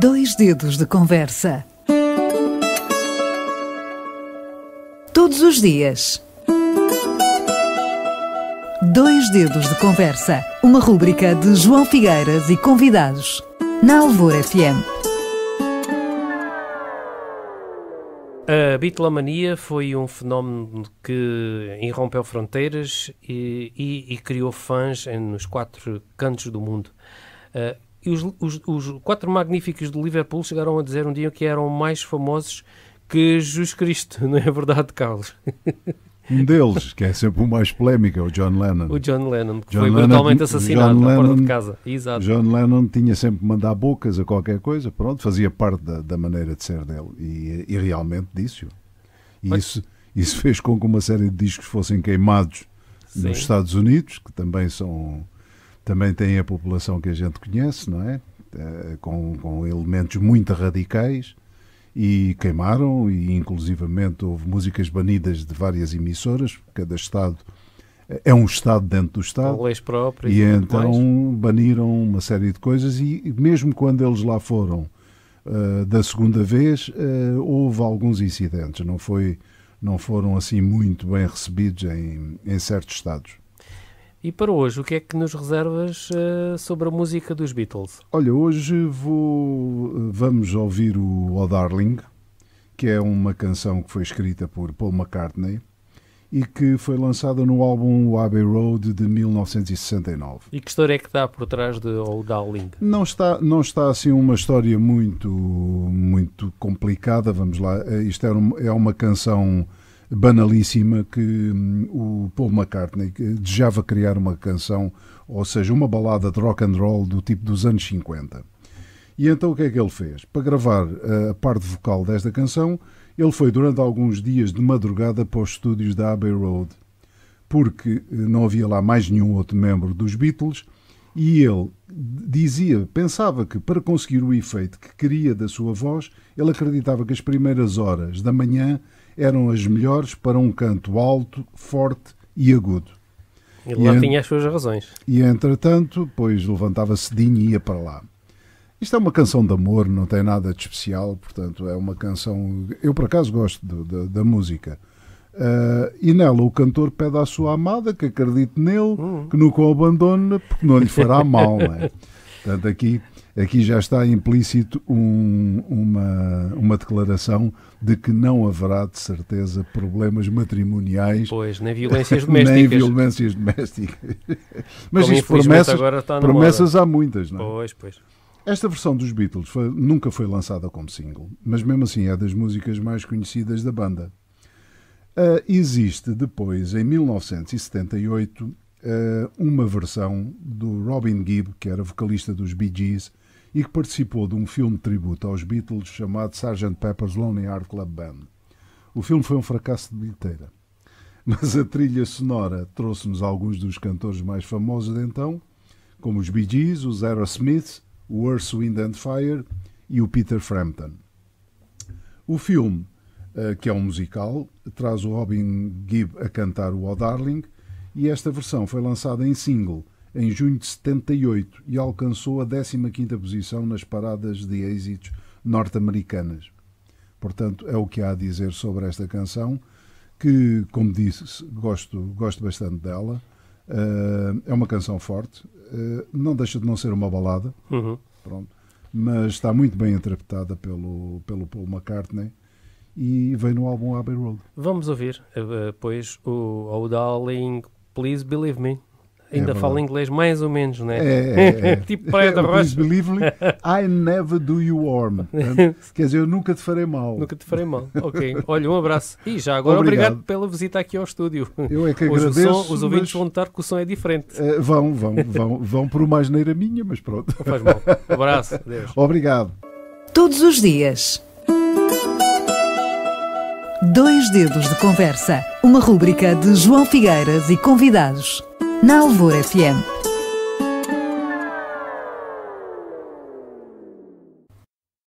Dois Dedos de Conversa. Todos os dias. Dois Dedos de Conversa. Uma rúbrica de João Figueiras e convidados. Na Alvor FM. A bitlomania foi um fenómeno que irrompeu fronteiras e, e, e criou fãs nos quatro cantos do mundo. Uh, e os, os, os quatro magníficos do Liverpool chegaram a dizer um dia que eram mais famosos que Jesus Cristo, não é verdade, Carlos? Um deles, que é sempre o mais polémico, é o John Lennon. O John Lennon, que John foi Lennon, brutalmente assassinado na porta de casa. Exato. John Lennon tinha sempre mandar bocas a qualquer coisa, pronto, fazia parte da, da maneira de ser dele. E, e realmente disse-o. E Mas... isso, isso fez com que uma série de discos fossem queimados Sim. nos Estados Unidos, que também são também tem a população que a gente conhece, não é? Eh, com, com elementos muito radicais e queimaram, e inclusivamente houve músicas banidas de várias emissoras, cada Estado eh, é um Estado dentro do Estado. leis próprias. E então baniram uma série de coisas e mesmo quando eles lá foram uh, da segunda vez, uh, houve alguns incidentes, não, foi, não foram assim muito bem recebidos em, em certos Estados. E para hoje, o que é que nos reservas uh, sobre a música dos Beatles? Olha, hoje vou eh, vamos ouvir o O Darling, que é uma canção que foi escrita por Paul McCartney e que foi lançada no álbum Abbey Road de 1969. E que história é que dá por trás de O Darling? Não está, não está assim uma história muito muito complicada, vamos lá. Eh, isto é, é uma canção banalíssima que hum, o Paul McCartney desejava criar uma canção, ou seja, uma balada de rock and roll do tipo dos anos 50. E então o que é que ele fez? Para gravar eh, a parte vocal desta canção, ele foi durante alguns dias de madrugada para os estúdios da Abbey Road, porque eh, não havia lá mais nenhum outro membro dos Beatles, e ele dizia, pensava que para conseguir o efeito que queria da sua voz, ele acreditava que as primeiras horas da manhã eram as melhores para um canto alto, forte e agudo. E lá tinha as suas razões. E entretanto, pois levantava cedinho e ia para lá. Isto é uma canção de amor, não tem nada de especial, portanto é uma canção. Eu por acaso gosto de, de, da música. Uh, e nela o cantor pede à sua amada que acredite nele, uhum. que nunca o abandone, porque não lhe fará mal. Não é? Portanto, aqui aqui já está implícito um, uma, uma declaração de que não haverá, de certeza, problemas matrimoniais. Pois, nem violências domésticas. nem violências domésticas. Mas Como isto promessas, promessas há muitas, não é? Pois, pois. Esta versão dos Beatles foi, nunca foi lançada como single, mas mesmo assim é das músicas mais conhecidas da banda. Uh, existe depois, em 1978, ah, uma versão do Robin Gibb, que era vocalista dos Bee Gees, e que participou de um filme de tributo aos Beatles chamado Sgt. Pepper's Lonely Heart Club Band. O filme foi um fracasso de bilheteira, mas a trilha sonora trouxe-nos alguns dos cantores mais famosos de então, como os Bee Gees, os Aerosmith, o Earth, Wind and Fire e o Peter Frampton. O filme, eh, que é um musical, traz o Robin Gibb a cantar o Oh Darling e esta versão foi lançada em single em junho de 78 e alcançou a 15ª posição nas paradas de êxitos norte-americanas. Portanto, é o que há a dizer sobre esta canção, que, como disse, gosto, gosto bastante dela. Uh, é uma canção forte, uh, não deixa de não ser uma balada, uhum. pronto, mas está muito bem interpretada pelo, pelo Paul McCartney e vem no álbum Abbey Road. Vamos ouvir, uh, pois, o Oh Darling, Please Believe Me. É ainda é fala inglês mais ou menos, né? É, é, é, tipo Praia da Rocha. Believely, I never do you harm. Né? Quer dizer, eu nunca te farei mal. Nunca te farei mal. Ok. Olha, um abraço. E já agora, obrigado, obrigado pela visita aqui ao estúdio. Eu é que Hoje agradeço. Som, os ouvintes mas... vão notar que o som é diferente. Uh, vão, vão, vão, vão por uma asneira minha, mas pronto. Não faz mal. abraço. Adeus. Obrigado. Todos os dias. Dois Dedos de Conversa, uma rúbrica de João Figueiras e convidados na Alvor FM.